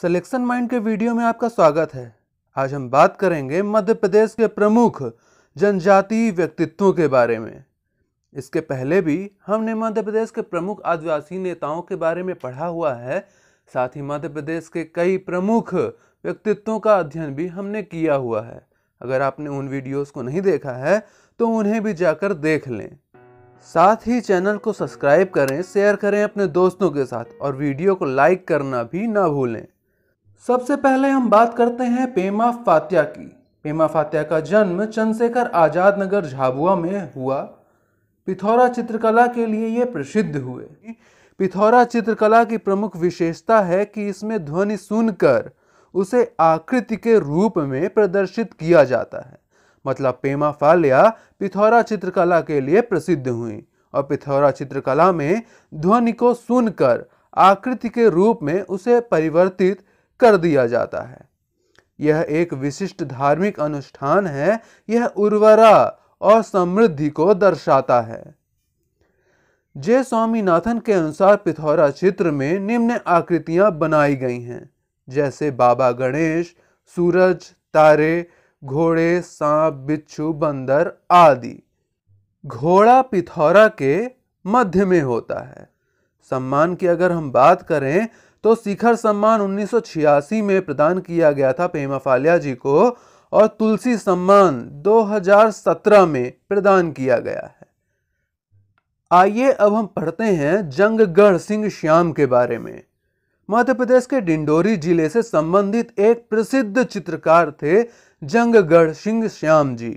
selection mind के video में आपका स्वागत है आज हम बात करेंगे मध्य प्रदेश के प्रमुख जनजातीय व्यक्तित्वों के बारे में इसके पहले भी हमने मध्य प्रदेश के प्रमुख आदिवासी नेताओं के बारे में पढ़ा हुआ है साथ ही मध्य प्रदेश के कई प्रमुख व्यक्तित्वों का अध्ययन भी हमने किया हुआ है अगर आपने उन वीडियोस को नहीं देखा है तो उन्हें भी जाकर देख लें साथ ही चैनल को सब्सक्राइब करें शेयर करें अपने दोस्तों के साथ और वीडियो को लाइक करना भी ना भूलें सबसे पहले हम बात करते हैं पेमा फात्या की पेमा फात्या का जन्म चंद्रशेखर आज़ाद नगर झाबुआ में हुआ पिथौरा चित्रकला के लिए ये प्रसिद्ध हुए पिथौरा चित्रकला की प्रमुख विशेषता है कि इसमें ध्वनि सुनकर उसे आकृति के रूप में प्रदर्शित किया जाता है मतलब पेमा फालिया पिथौरा चित्रकला के लिए प्रसिद्ध हुई और पिथौरा चित्रकला में ध्वनि को सुनकर आकृति के रूप में उसे परिवर्तित कर दिया जाता है यह एक विशिष्ट धार्मिक अनुष्ठान है यह उर्वरा और समृद्धि को दर्शाता है जय स्वामीनाथन के अनुसार पिथौरा चित्र में निम्न आकृतियां बनाई गई हैं जैसे बाबा गणेश सूरज तारे घोड़े सांप बिच्छू बंदर आदि घोड़ा पिथौरा के मध्य में होता है सम्मान की अगर हम बात करें तो शिखर सम्मान 1986 में प्रदान किया गया था पेमा फालिया जी को और तुलसी सम्मान 2017 में प्रदान किया गया है आइए अब हम पढ़ते हैं जंगगढ़ सिंह श्याम के बारे में मध्य प्रदेश के डिंडोरी जिले से संबंधित एक प्रसिद्ध चित्रकार थे जंगगढ़ सिंह श्याम जी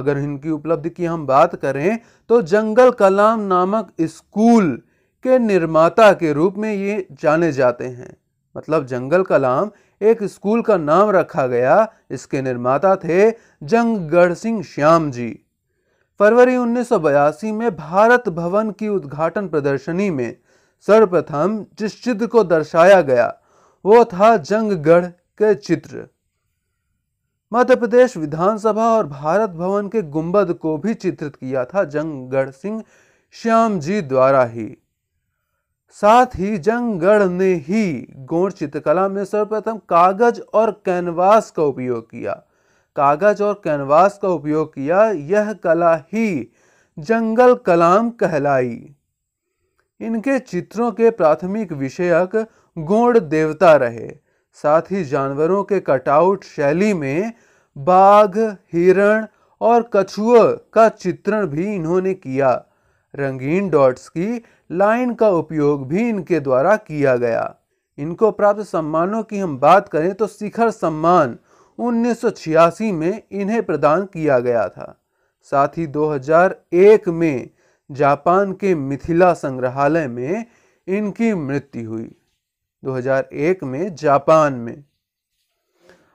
अगर इनकी उपलब्धि की हम बात करें तो जंगल कलाम नामक स्कूल के निर्माता के रूप में ये जाने जाते हैं मतलब जंगल कलाम एक स्कूल का नाम रखा गया इसके निर्माता थे जंगगढ़ सिंह श्याम जी फरवरी 1982 में भारत भवन की उद्घाटन प्रदर्शनी में सर्वप्रथम जिस चित्र को दर्शाया गया वो था जंगगढ़ के चित्र मध्य प्रदेश विधानसभा और भारत भवन के गुंबद को भी चित्रित किया था जंगगढ़ सिंह श्याम जी द्वारा ही साथ ही जंगगढ़ ने ही गौर चित्रकला में सर्वप्रथम कागज और कैनवास का उपयोग किया कागज और कैनवास का उपयोग किया यह कला ही जंगल कलाम कहलाई इनके चित्रों के प्राथमिक विषयक गौड़ देवता रहे साथ ही जानवरों के कटआउट शैली में बाघ हिरण और कछुआ का चित्रण भी इन्होंने किया रंगीन डॉट्स की लाइन का उपयोग भी इनके द्वारा किया गया इनको प्राप्त सम्मानों की हम बात करें तो शिखर सम्मान 1986 में इन्हें प्रदान किया गया था साथ ही 2001 में जापान के मिथिला संग्रहालय में इनकी मृत्यु हुई 2001 में जापान में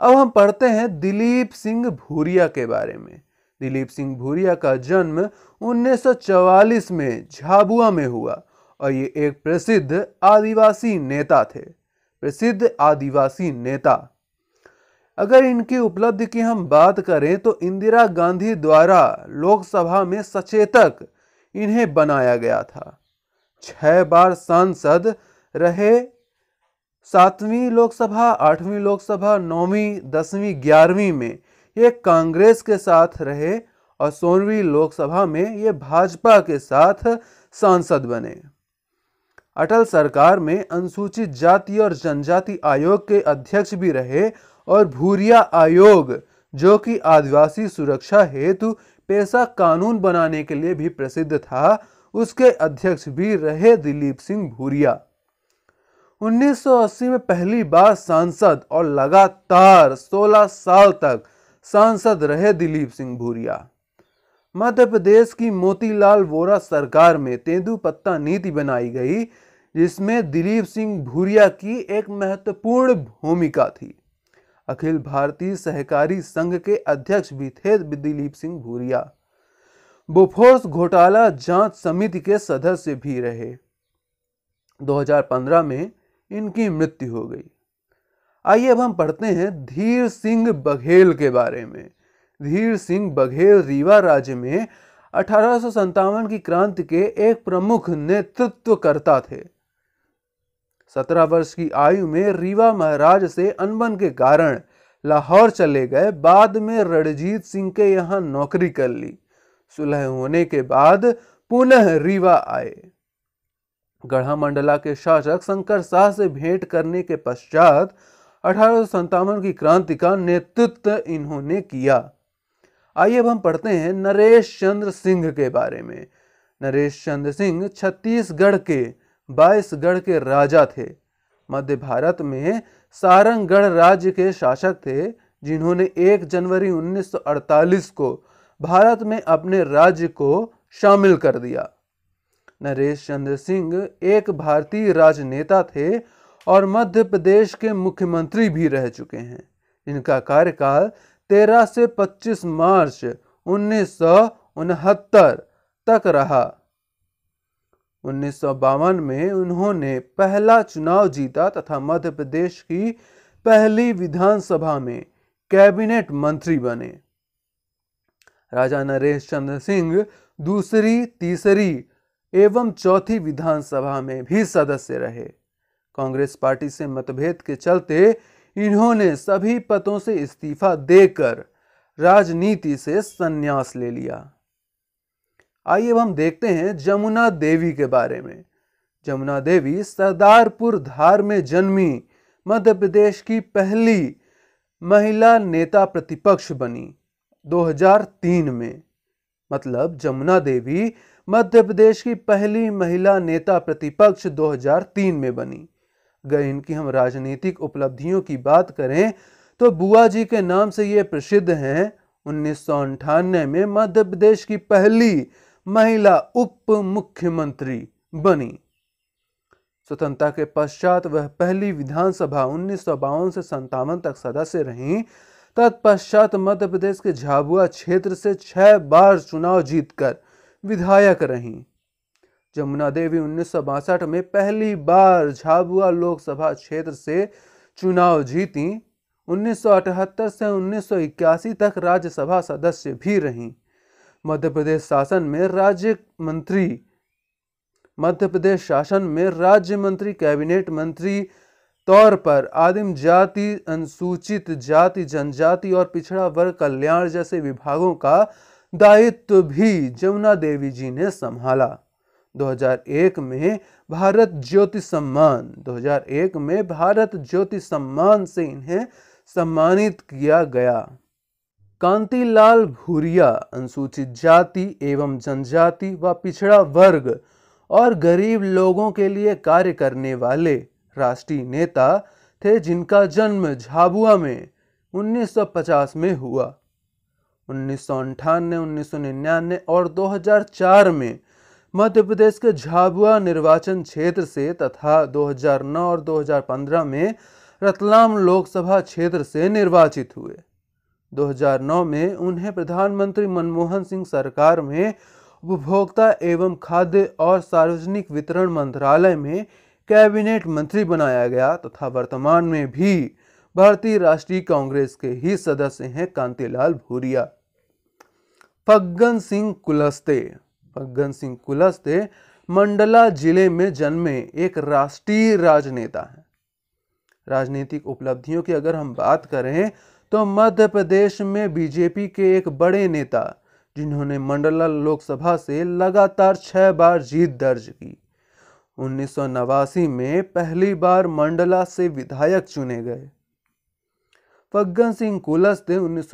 अब हम पढ़ते हैं दिलीप सिंह भूरिया के बारे में दिलीप सिंह भूरिया का जन्म 1944 में झाबुआ में हुआ और ये एक प्रसिद्ध आदिवासी नेता थे प्रसिद्ध आदिवासी नेता अगर इनकी उपलब्धि की हम बात करें तो इंदिरा गांधी द्वारा लोकसभा में सचेतक इन्हें बनाया गया था छह बार सांसद रहे सातवीं लोकसभा आठवीं लोकसभा नौवीं दसवीं ग्यारहवीं में ये कांग्रेस के साथ रहे और सोनवी लोकसभा में ये भाजपा के साथ सांसद बने अटल सरकार में अनुसूचित जाति और जनजाति आयोग के अध्यक्ष भी रहे और भूरिया आयोग जो कि आदिवासी सुरक्षा हेतु पैसा कानून बनाने के लिए भी प्रसिद्ध था उसके अध्यक्ष भी रहे दिलीप सिंह भूरिया 1980 में पहली बार सांसद और लगातार 16 साल तक सांसद रहे दिलीप सिंह भूरिया मध्य प्रदेश की मोतीलाल वोरा सरकार में तेंदुपत्ता नीति बनाई गई जिसमें दिलीप सिंह भूरिया की एक महत्वपूर्ण भूमिका थी अखिल भारतीय सहकारी संघ के अध्यक्ष भी थे दिलीप सिंह भूरिया बोफोर्स घोटाला जांच समिति के सदस्य भी रहे 2015 में इनकी मृत्यु हो गई आइए अब हम पढ़ते हैं धीर सिंह बघेल के बारे में धीर सिंह बघेल रीवा राज्य में अठारह की क्रांति के एक प्रमुख नेतृत्वकर्ता थे सत्रह वर्ष की आयु में रीवा महाराज से अनबन के कारण लाहौर चले गए बाद में रणजीत सिंह के यहाँ नौकरी कर ली सुलह होने के बाद पुनः रीवा आए गढ़ा मंडला के शासक शंकर शाह से भेंट करने के पश्चात 1857 की क्रांति का नेतृत्व इन्होंने किया आइए अब हम पढ़ते हैं नरेश चंद्र सिंह के बारे में नरेश चंद्र सिंह छत्तीसगढ़ के बाईसगढ़ के राजा थे मध्य भारत में सारंगढ़ राज्य के शासक थे जिन्होंने 1 जनवरी 1948 को भारत में अपने राज्य को शामिल कर दिया नरेश चंद्र सिंह एक भारतीय राजनेता थे और मध्य प्रदेश के मुख्यमंत्री भी रह चुके हैं इनका कार्यकाल 13 से 25 मार्च उन्नीस तक रहा उन्नीस में उन्होंने पहला चुनाव जीता तथा मध्य प्रदेश की पहली विधानसभा में कैबिनेट मंत्री बने राजा नरेश चंद्र सिंह दूसरी तीसरी एवं चौथी विधानसभा में भी सदस्य रहे कांग्रेस पार्टी से मतभेद के चलते इन्होंने सभी पदों से इस्तीफा देकर राजनीति से संन्यास ले लिया आइए अब हम देखते हैं जमुना देवी के बारे में जमुना देवी सरदारपुर धार में जन्मी मध्य प्रदेश की पहली महिला नेता प्रतिपक्ष बनी 2003 में मतलब जमुना देवी मध्य प्रदेश की पहली महिला नेता प्रतिपक्ष 2003 में बनी अगर इनकी हम राजनीतिक उपलब्धियों की बात करें तो बुआ जी के नाम से ये प्रसिद्ध हैं उन्नीस में मध्य प्रदेश की पहली महिला उप मुख्यमंत्री बनी स्वतंत्रता के पश्चात वह पहली विधानसभा उन्नीस से संतावन तक सदस्य रहीं तत्पश्चात मध्य प्रदेश के झाबुआ क्षेत्र से छह बार चुनाव जीतकर विधायक रहीं जमुना देवी उन्नीस में पहली बार झाबुआ लोकसभा क्षेत्र से चुनाव जीती 1978 से 1981 तक राज्यसभा सदस्य भी रहीं मध्य प्रदेश शासन में राज्य मंत्री मध्य प्रदेश शासन में राज्य मंत्री कैबिनेट मंत्री तौर पर आदिम जाति अनुसूचित जाति जनजाति और पिछड़ा वर्ग कल्याण जैसे विभागों का दायित्व भी जमुना देवी जी ने संभाला 2001 में भारत ज्योति सम्मान 2001 में भारत ज्योति सम्मान से इन्हें सम्मानित किया गया कांतीलाल भूरिया अनुसूचित जाति एवं जनजाति व पिछड़ा वर्ग और गरीब लोगों के लिए कार्य करने वाले राष्ट्रीय नेता थे जिनका जन्म झाबुआ में 1950 में हुआ उन्नीस सौ अंठानवे उन्नीस और 2004 में मध्य प्रदेश के झाबुआ निर्वाचन क्षेत्र से तथा 2009 और 2015 में रतलाम लोकसभा क्षेत्र से निर्वाचित हुए 2009 में उन्हें प्रधानमंत्री मनमोहन सिंह सरकार में उपभोक्ता एवं खाद्य और सार्वजनिक वितरण मंत्रालय में कैबिनेट मंत्री बनाया गया तथा वर्तमान में भी भारतीय राष्ट्रीय कांग्रेस के ही सदस्य हैं कांतिलाल भूरिया फग्गन सिंह कुलस्ते फग्गन सिंह कुलस्ते मंडला जिले में जन्मे एक राष्ट्रीय राजनेता हैं राजनीतिक उपलब्धियों की अगर हम बात करें तो मध्य प्रदेश में बीजेपी के एक बड़े नेता जिन्होंने मंडला लोकसभा से लगातार छः बार जीत दर्ज की उन्नीस में पहली बार मंडला से विधायक चुने गए फग्गन सिंह कुलस्ते उन्नीस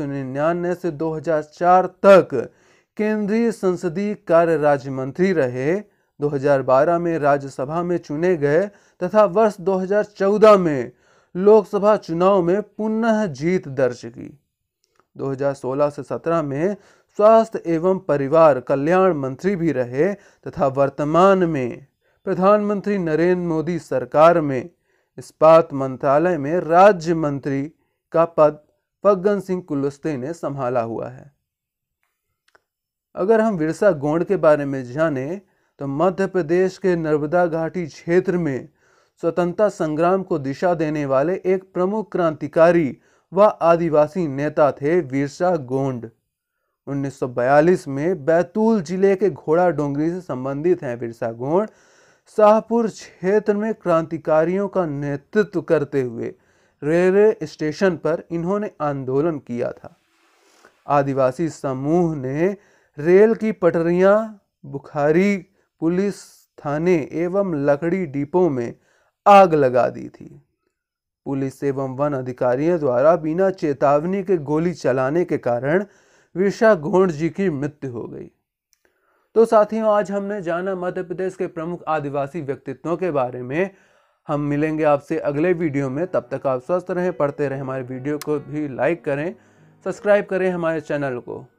से 2004 तक केंद्रीय संसदीय कार्य राज्य मंत्री रहे 2012 में राज्यसभा में चुने गए तथा वर्ष 2014 में लोकसभा चुनाव में पुनः जीत दर्ज की 2016 से 17 में स्वास्थ्य एवं परिवार कल्याण मंत्री भी रहे तथा वर्तमान में प्रधानमंत्री नरेंद्र मोदी सरकार में इस्पात मंत्रालय में राज्य मंत्री का पद फग्गन सिंह कुलस्ते ने संभाला हुआ है अगर हम विरसा गोंड के बारे में जानें तो मध्य प्रदेश के नर्मदा घाटी क्षेत्र में स्वतंत्रता संग्राम को दिशा देने वाले एक प्रमुख क्रांतिकारी व आदिवासी नेता थे वीरसा गोंड 1942 में बैतूल जिले के घोड़ा डोंगरी से संबंधित हैं विरसा गोंड शाहपुर क्षेत्र में क्रांतिकारियों का नेतृत्व करते हुए रेलवे स्टेशन पर इन्होंने आंदोलन किया था आदिवासी समूह ने रेल की पटरियां बुखारी पुलिस थाने एवं लकड़ी डिपो में आग लगा दी थी पुलिस एवं वन अधिकारियों द्वारा बिना चेतावनी के गोली चलाने के कारण विशा घोंड जी की मृत्यु हो गई तो साथियों आज हमने जाना मध्य प्रदेश के प्रमुख आदिवासी व्यक्तित्वों के बारे में हम मिलेंगे आपसे अगले वीडियो में तब तक आप स्वस्थ रहें पढ़ते रहें हमारे वीडियो को भी लाइक करें सब्सक्राइब करें हमारे चैनल को